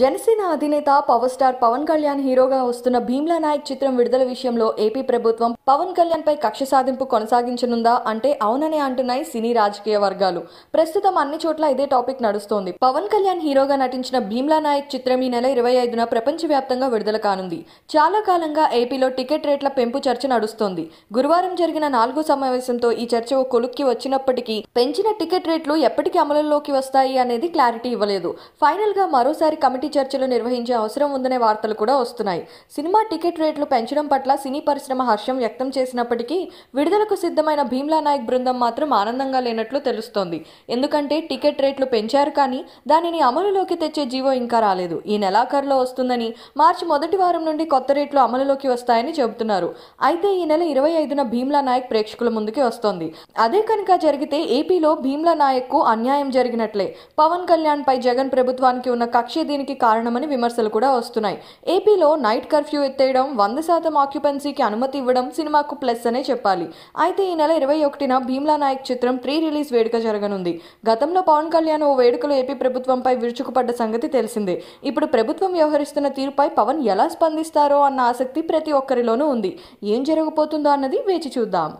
జనసేన అధినేత power star Pawan Kalyan హీరోగా వస్తున్న భీమ్లా నాయక్ చిత్రం విడుదల విషయంలో ఏపీ ప్రభుత్వం పవన్ కళ్యాణ్ పై కక్ష సాధింపు కొనసాగించనుందా అంటే అవుననే అంటున్నాయి సినీ రాజకీయ వర్గాలు ప్రస్తుతం అన్ని చోట్ల ఇదే టాపిక్ నడుస్తోంది పవన్ కళ్యాణ్ హీరోగా నటించిన భీమ్లా నాయక్ చిత్రం ఈ నెల ఇరవై ఐదున ప్రపంచవ్యాప్తంగా విడుదల కానుంది చాలా కాలంగా ఏపీలో టికెట్ రేట్ల పెంపు చర్చ నడుస్తోంది గురువారం జరిగిన నాలుగో సమావేశంతో ఈ చర్చ ఓ కొలుక్కి వచ్చినప్పటికీ పెంచిన టికెట్ రేట్లు ఎప్పటికీ అమలులోకి వస్తాయి అనేది క్లారిటీ ఇవ్వలేదు ఫైనల్ గా మరోసారి కమిటీ కమిటీ చర్చలు నిర్వహించే అవసరం ఉందనే వార్తలు కూడా వస్తున్నాయి సినిమా టికెట్ రేట్లు పెంచడం పట్ల సినీ పరిశ్రమ హర్షం వ్యక్తం చేసినప్పటికీ విడుదలకు సిద్ధమైన భీమ్లా నాయక్ బృందం మాత్రం ఆనందంగా లేనట్లు తెలుస్తోంది ఎందుకంటే టికెట్ రేట్లు పెంచారు కానీ దానిని అమలులోకి తెచ్చే జీవో ఇంకా రాలేదు ఈ నెలాఖరులో వస్తుందని మార్చి మొదటి వారం నుండి కొత్త రేట్లు అమలులోకి వస్తాయని చెబుతున్నారు అయితే ఈ నెల ఇరవై ఐదున భీమ్లా నాయక్ ప్రేక్షకుల ముందుకి వస్తోంది అదే కనుక జరిగితే ఏపీలో భీమ్లా నాయక్ కు అన్యాయం జరిగినట్లే పవన్ కళ్యాణ్ పై జగన్ ప్రభుత్వానికి ఉన్న కక్ష దీనికి దీనికి కారణమని విమర్శలు కూడా వస్తున్నాయి ఏపీలో నైట్ కర్ఫ్యూ ఎత్తేయడం వంద శాతం ఆక్యుపెన్సీకి అనుమతి ఇవ్వడం సినిమాకు ప్లస్ అనే చెప్పాలి అయితే ఈ నెల ఇరవై ఒకటిన భీమ్లా నాయక్ చిత్రం ప్రీ రిలీజ్ వేడుక జరగనుంది గతంలో పవన్ కళ్యాణ్ ఓ వేడుకలో ఏపీ ప్రభుత్వంపై విరుచుకుపడ్డ సంగతి తెలిసిందే ఇప్పుడు ప్రభుత్వం వ్యవహరిస్తున్న తీరుపై పవన్ ఎలా స్పందిస్తారో అన్న ఆసక్తి ప్రతి ఒక్కరిలోనూ ఉంది ఏం జరగబోతుందో అన్నది వేచి చూద్దాం